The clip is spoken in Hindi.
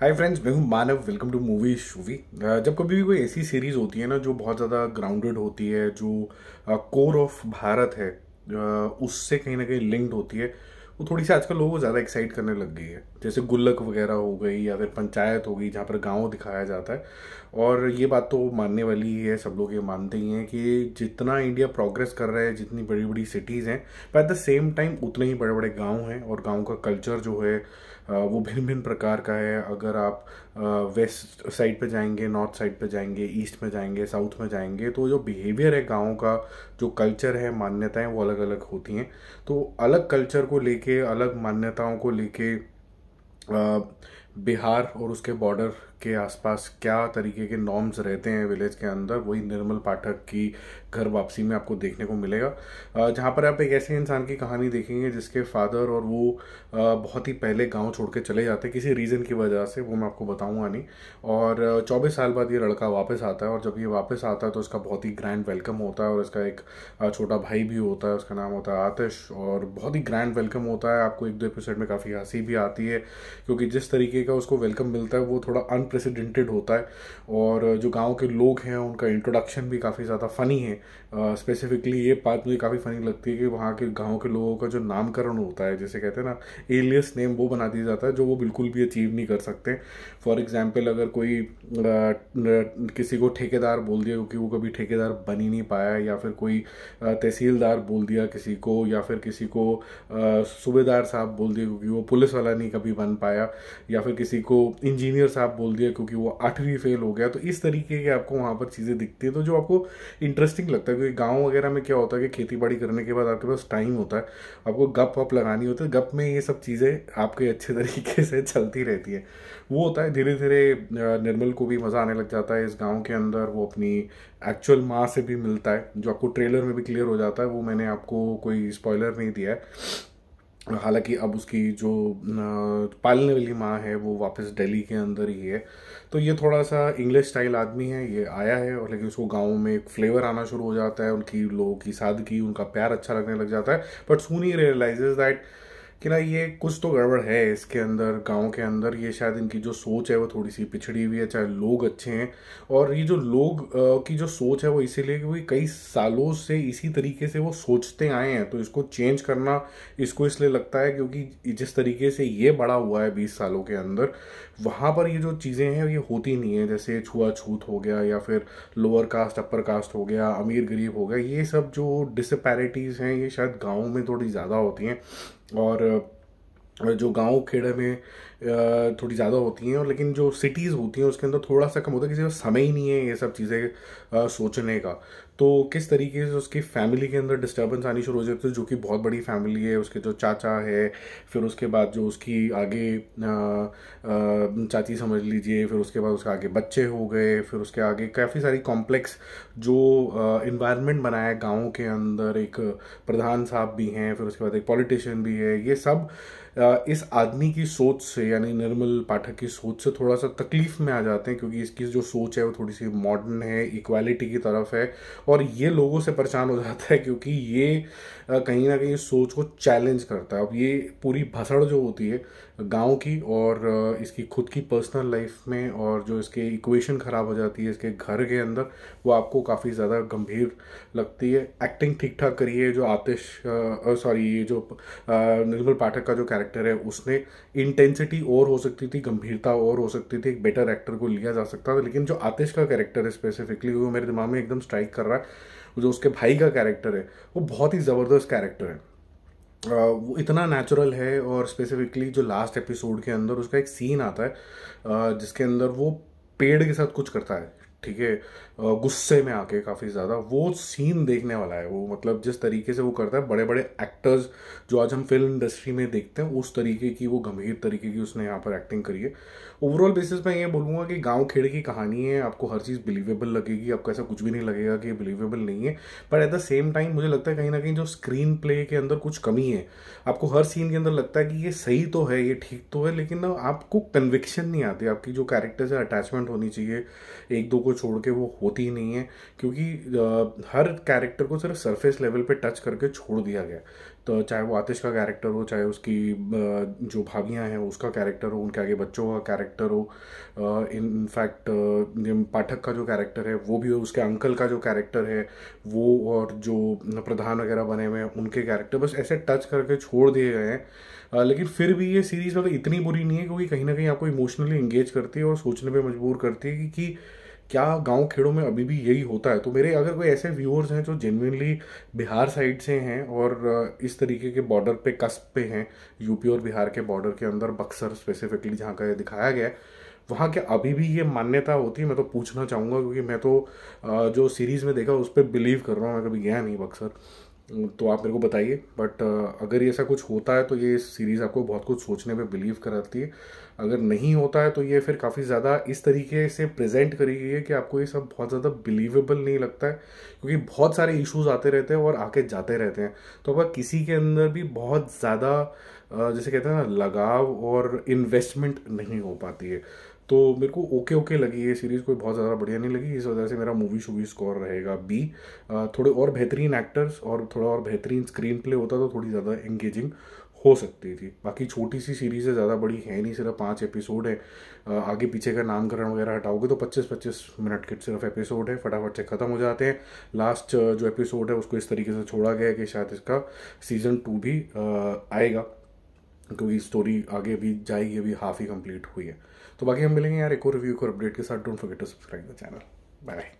हाय फ्रेंड्स मैं हूँ मानव वेलकम टू मूवी शूवी जब कभी भी कोई ऐसी सीरीज़ होती है ना जो बहुत ज़्यादा ग्राउंडेड होती है जो कोर uh, ऑफ भारत है uh, उससे कहीं ना कहीं लिंक्ड होती है वो थोड़ी सी आजकल लोगों को ज़्यादा एक्साइट करने लग गई है जैसे गुल्लक वगैरह हो गई या फिर पंचायत हो गई जहाँ पर गाँव दिखाया जाता है और ये बात तो मानने वाली है सब लोग ये मानते ही हैं कि जितना इंडिया प्रोग्रेस कर रहा है जितनी बड़ी बड़ी सिटीज़ हैं पर एट द सेम टाइम उतने ही बड़े बड़े गाँव हैं और गाँव का कल्चर जो है वो भिन्न भिन्न प्रकार का है अगर आप वेस्ट साइड पे जाएंगे नॉर्थ साइड पे जाएंगे ईस्ट में जाएंगे साउथ में जाएंगे तो जो बिहेवियर है गाँव का जो कल्चर है मान्यताएं वो अलग अलग होती हैं तो अलग कल्चर को लेके अलग मान्यताओं को लेके बिहार और उसके बॉर्डर के आसपास क्या तरीके के नॉर्म्स रहते हैं विलेज के अंदर वही निर्मल पाठक की घर वापसी में आपको देखने को मिलेगा जहाँ पर आप एक ऐसे इंसान की कहानी देखेंगे जिसके फादर और वो बहुत ही पहले गांव छोड़ के चले जाते हैं किसी रीज़न की वजह से वो मैं आपको बताऊँगा नहीं और चौबीस साल बाद ये लड़का वापस आता है और जब ये वापस आता है तो उसका बहुत ही ग्रैंड वेलकम होता है और इसका एक छोटा भाई भी होता है उसका नाम होता है आतिश और बहुत ही ग्रैंड वेलकम होता है आपको एक दो एपिसोड में काफ़ी हंसी भी आती है क्योंकि जिस तरीके का उसको वेलकम मिलता है वो थोड़ा अनप्रेसिडेंटेड होता है और जो गांव के लोग हैं उनका इंट्रोडक्शन भी काफ़ी ज़्यादा फ़नी है स्पेसिफिकली uh, ये बात मुझे काफ़ी फ़नी लगती है कि वहाँ के गाँव के लोगों का जो नामकरण होता है जैसे कहते हैं ना एलियस नेम वो बना दिया जाता है जो वो बिल्कुल भी अचीव नहीं कर सकते फॉर एग्ज़ाम्पल अगर कोई uh, किसी को ठेकेदार बोल दिया क्योंकि वो कभी ठेकेदार बन ही नहीं पाया या फिर कोई तहसीलदार बोल दिया किसी को या फिर किसी को सूबेदार साहब बोल दिया क्योंकि वो पुलिस वाला नहीं कभी बन पाया या फिर किसी को इंजीनियर साहब बोल गया क्योंकि वो आठवीं फेल हो गया तो इस तरीके की आपको वहाँ पर चीज़ें दिखती है तो जो आपको इंटरेस्टिंग लगता है क्योंकि गाँव वगैरह में क्या होता है कि खेती बाड़ी करने के बाद आपके पास टाइम होता है आपको गप वप लगानी होती है गप में ये सब चीज़ें आपके अच्छे तरीके से चलती रहती है वो होता है धीरे धीरे निर्मल को भी मज़ा आने लग जाता है इस गाँव के अंदर वो अपनी एक्चुअल माँ से भी मिलता है जो आपको ट्रेलर में भी क्लियर हो जाता है वो मैंने आपको कोई स्पॉयलर नहीं दिया है हालांकि अब उसकी जो पालने वाली माँ है वो वापस दिल्ली के अंदर ही है तो ये थोड़ा सा इंग्लिश स्टाइल आदमी है ये आया है और लेकिन उसको गाँव में एक फ्लेवर आना शुरू हो जाता है उनकी लोगों की सादगी उनका प्यार अच्छा लगने लग जाता है बट सून ही रियलाइजेज दैट कि ना ये कुछ तो गड़बड़ है इसके अंदर गांव के अंदर ये शायद इनकी जो सोच है वो थोड़ी सी पिछड़ी हुई है चाहे लोग अच्छे हैं और ये जो लोग की जो सोच है वो इसीलिए क्योंकि कई सालों से इसी तरीके से वो सोचते आए हैं तो इसको चेंज करना इसको इसलिए लगता है क्योंकि जिस तरीके से ये बड़ा हुआ है बीस सालों के अंदर वहाँ पर ये जो चीज़ें हैं ये होती नहीं है जैसे छुआछूत हो गया या फिर लोअर कास्ट अपर कास्ट हो गया अमीर गरीब हो गया ये सब जो डिसपैरिटीज़ हैं ये शायद गाँव में थोड़ी ज़्यादा होती हैं और जो गाँव खेड़े में थोड़ी ज़्यादा होती हैं और लेकिन जो सिटीज़ होती हैं उसके अंदर थोड़ा सा कम होता है किसी का समय ही नहीं है ये सब चीज़ें सोचने का तो किस तरीके से उसकी फैमिली के अंदर डिस्टर्बेंस आनी शुरू हो जाती है जो कि बहुत बड़ी फैमिली है उसके जो चाचा है फिर उसके बाद जो उसकी आगे आ, आ, चाची समझ लीजिए फिर उसके बाद उसके आगे बच्चे हो गए फिर उसके आगे काफ़ी सारी कॉम्प्लेक्स जो इन्वायरमेंट बनाया है गाँव के अंदर एक प्रधान साहब भी हैं फिर उसके बाद एक पॉलिटिशियन भी है ये सब इस आदमी की सोच से यानी निर्मल पाठक की सोच से थोड़ा सा तकलीफ में आ जाते हैं क्योंकि इसकी जो सोच है वो थोड़ी सी मॉडर्न है इक्वालिटी की तरफ है और ये लोगों से परेशान हो जाता है क्योंकि ये कहीं ना कहीं सोच को चैलेंज करता है अब ये पूरी भसड़ जो होती है गांव की और इसकी खुद की पर्सनल लाइफ में और जो इसके इक्वेशन ख़राब हो जाती है इसके घर के अंदर वो आपको काफ़ी ज़्यादा गंभीर लगती है एक्टिंग ठीक ठाक करी है जो आतिश सॉरी ये जो निर्मल पाठक का जो कैरेक्टर एक्टर है उसने इंटेंसिटी और हो सकती थी गंभीरता और हो सकती थी एक बेटर एक्टर को लिया जा सकता था लेकिन जो आतिश का कैरेक्टर है स्पेसिफिकली वो मेरे दिमाग में एकदम स्ट्राइक कर रहा है जो उसके भाई का कैरेक्टर है वो बहुत ही ज़बरदस्त कैरेक्टर है Uh, वो इतना नेचुरल है और स्पेसिफिकली जो लास्ट एपिसोड के अंदर उसका एक सीन आता है uh, जिसके अंदर वो पेड़ के साथ कुछ करता है ठीक है गुस्से में आके काफ़ी ज़्यादा वो सीन देखने वाला है वो मतलब जिस तरीके से वो करता है बड़े बड़े एक्टर्स जो आज हम फिल्म इंडस्ट्री में देखते हैं उस तरीके की वो गंभीर तरीके की उसने यहाँ पर एक्टिंग करी है ओवरऑल बेसिस पे ये बोलूँगा कि गांव खेड़ की कहानी है आपको हर चीज़ बिलीवेबल लगेगी आपको ऐसा कुछ भी नहीं लगेगा कि ये बिलीवेबल नहीं है पर एट द सेम टाइम मुझे लगता है कहीं ना कहीं जो स्क्रीन प्ले के अंदर कुछ कमी है आपको हर सीन के अंदर लगता है कि ये सही तो है ये ठीक तो है लेकिन आपको कन्विक्शन नहीं आती आपकी जो कैरेक्टर से अटैचमेंट होनी चाहिए एक दो को को छोड़ के वो होती ही नहीं है क्योंकि हर कैरेक्टर को सिर्फ सरफेस लेवल पे टच करके छोड़ दिया गया तो चाहे वो आतिश का कैरेक्टर हो चाहे उसकी जो भाभियाँ हैं उसका कैरेक्टर हो उनके आगे बच्चों का कैरेक्टर हो इनफैक्ट पाठक का जो कैरेक्टर है वो भी उसके अंकल का जो कैरेक्टर है वो और जो प्रधान वगैरह बने हुए हैं उनके कैरेक्टर बस ऐसे टच करके छोड़ दिए गए हैं लेकिन फिर भी ये सीरीज़ मतलब इतनी बुरी नहीं है क्योंकि कहीं ना कहीं आपको इमोशनली इंगेज करती है और सोचने पर मजबूर करती है कि, कि क्या गांव खेड़ों में अभी भी यही होता है तो मेरे अगर कोई ऐसे व्यूअर्स हैं जो जेनुनली बिहार साइड से हैं और इस तरीके के बॉर्डर पे कस्ब पे हैं यूपी और बिहार के बॉर्डर के अंदर बक्सर स्पेसिफिकली जहाँ का ये दिखाया गया है वहाँ क्या अभी भी ये मान्यता होती है मैं तो पूछना चाहूँगा क्योंकि मैं तो जो सीरीज़ में देखा उस पर बिलीव कर रहा हूँ मैं कभी गया नहीं बक्सर हम्म, तो आप मेरे को बताइए बट uh, अगर ये ऐसा कुछ होता है तो ये सीरीज़ आपको बहुत कुछ सोचने पे बिलीव कराती है अगर नहीं होता है तो ये फिर काफ़ी ज़्यादा इस तरीके से प्रेजेंट करी गई है कि आपको ये सब बहुत ज़्यादा बिलीवेबल नहीं लगता है क्योंकि बहुत सारे इश्यूज आते रहते हैं और आके जाते रहते हैं तो अगर किसी के अंदर भी बहुत ज़्यादा जैसे कहते हैं ना लगाव और इन्वेस्टमेंट नहीं हो पाती है तो मेरे को ओके ओके लगी ये सीरीज़ कोई बहुत ज़्यादा बढ़िया नहीं लगी इस वजह से मेरा मूवी शूवी स्कोर रहेगा बी थोड़े और बेहतरीन एक्टर्स और थोड़ा और बेहतरीन स्क्रीन प्ले होता तो थोड़ी ज़्यादा एंगेजिंग हो सकती थी बाकी छोटी सी सीरीज़ है ज़्यादा बड़ी है नहीं सिर्फ पाँच एपिसोड है आगे पीछे का नामकरण वगैरह हटाओगे तो पच्चीस पच्चीस मिनट के सिर्फ एपिसोड है फटाफट से ख़त्म हो जाते हैं लास्ट जो एपिसोड है उसको इस तरीके से छोड़ा गया कि शायद इसका सीज़न टू भी आएगा क्योंकि स्टोरी आगे भी जाएगी अभी हाफ ही कंप्लीट हुई है तो बाकी हम मिलेंगे यार एक और रिव्यू को और अपडेट के साथ don't forget to subscribe the channel bye bye